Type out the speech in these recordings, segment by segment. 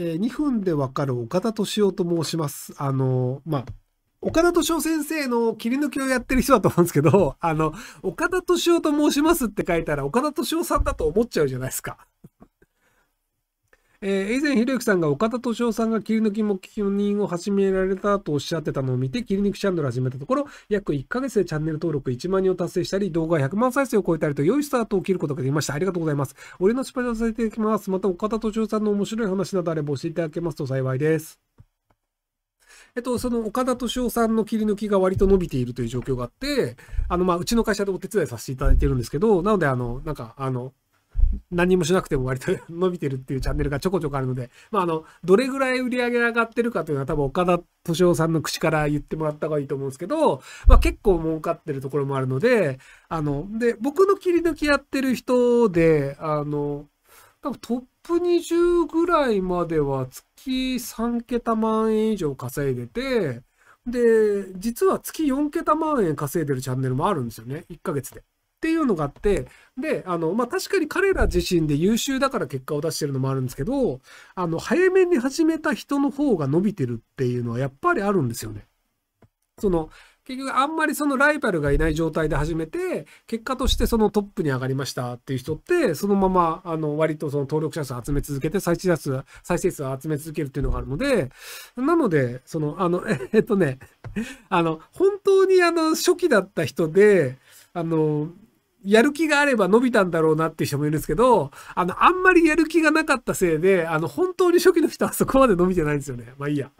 えー、2分でわかる岡田敏夫と申します。あの、まあ、岡田敏夫先生の切り抜きをやってる人だと思うんですけど、あの、岡田敏夫と申しますって書いたら岡田敏夫さんだと思っちゃうじゃないですか。えー、以前、ひろゆきさんが岡田敏夫さんが切り抜き目標人を始められたとおっしゃってたのを見て、切り抜きチャンネル始めたところ、約1ヶ月でチャンネル登録1万人を達成したり、動画100万再生を超えたりと、良いスタートを切ることができました。ありがとうございます。俺の失敗をさせていただきます。また、岡田敏夫さんの面白い話などあれば教えていただけますと幸いです。えっと、その岡田敏夫さんの切り抜きが割と伸びているという状況があって、あの、まあ、うちの会社でお手伝いさせていただいてるんですけど、なので、あの、なんか、あの、何もしなくても割と伸びてるっていうチャンネルがちょこちょこあるので、まあ、あの、どれぐらい売り上げ上がってるかというのは多分岡田敏夫さんの口から言ってもらった方がいいと思うんですけど、まあ、結構儲かってるところもあるので、あの、で、僕の切り抜きやってる人で、あの、多分トップ20ぐらいまでは月3桁万円以上稼いでて、で、実は月4桁万円稼いでるチャンネルもあるんですよね。1ヶ月で。っていうのがあって、で、あの、まあ、確かに彼ら自身で優秀だから結果を出してるのもあるんですけど、あの、早めに始めた人の方が伸びてるっていうのはやっぱりあるんですよね。その、結局あんまりそのライバルがいない状態で始めて、結果としてそのトップに上がりましたっていう人って、そのまま、あの、割とその登録者数集め続けて、再生数、再生数を集め続けるっていうのがあるので、なので、その、あの、えっとね、あの、本当にあの、初期だった人で、あの、やる気があれば伸びたんだろうなっていう人もいるんですけど、あの、あんまりやる気がなかったせいで、あの、本当に初期の人はそこまで伸びてないんですよね。まあいいや。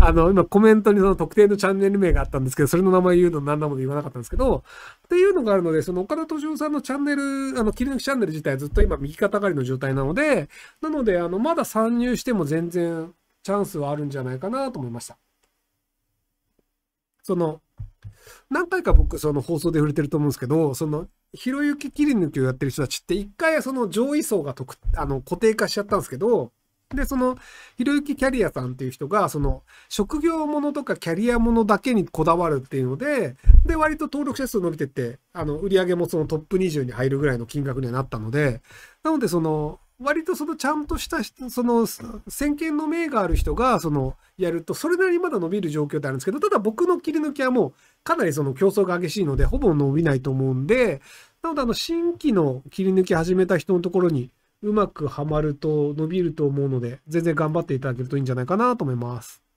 あの、今コメントにその特定のチャンネル名があったんですけど、それの名前言うの何なので言わなかったんですけど、っていうのがあるので、その岡田敏夫さんのチャンネル、あの、切り抜きチャンネル自体ずっと今右肩上がりの状態なので、なので、あの、まだ参入しても全然チャンスはあるんじゃないかなと思いました。その、何回か僕、その放送で触れてると思うんですけど、その、ひろゆき切り抜きをやってる人たちって、一回その上位層が特、あの、固定化しちゃったんですけど、で、その、ひろゆきキャリアさんっていう人が、その、職業ものとかキャリアものだけにこだわるっていうので、で、割と登録者数伸びてって、あの、売り上げもそのトップ20に入るぐらいの金額にはなったので、なので、その、割とそのちゃんとしたその先見の明がある人がそのやるとそれなりにまだ伸びる状況ってあるんですけどただ僕の切り抜きはもうかなりその競争が激しいのでほぼ伸びないと思うんでなのであの新規の切り抜き始めた人のところにうまくはまると伸びると思うので全然頑張っていただけるといいんじゃないかなと思います。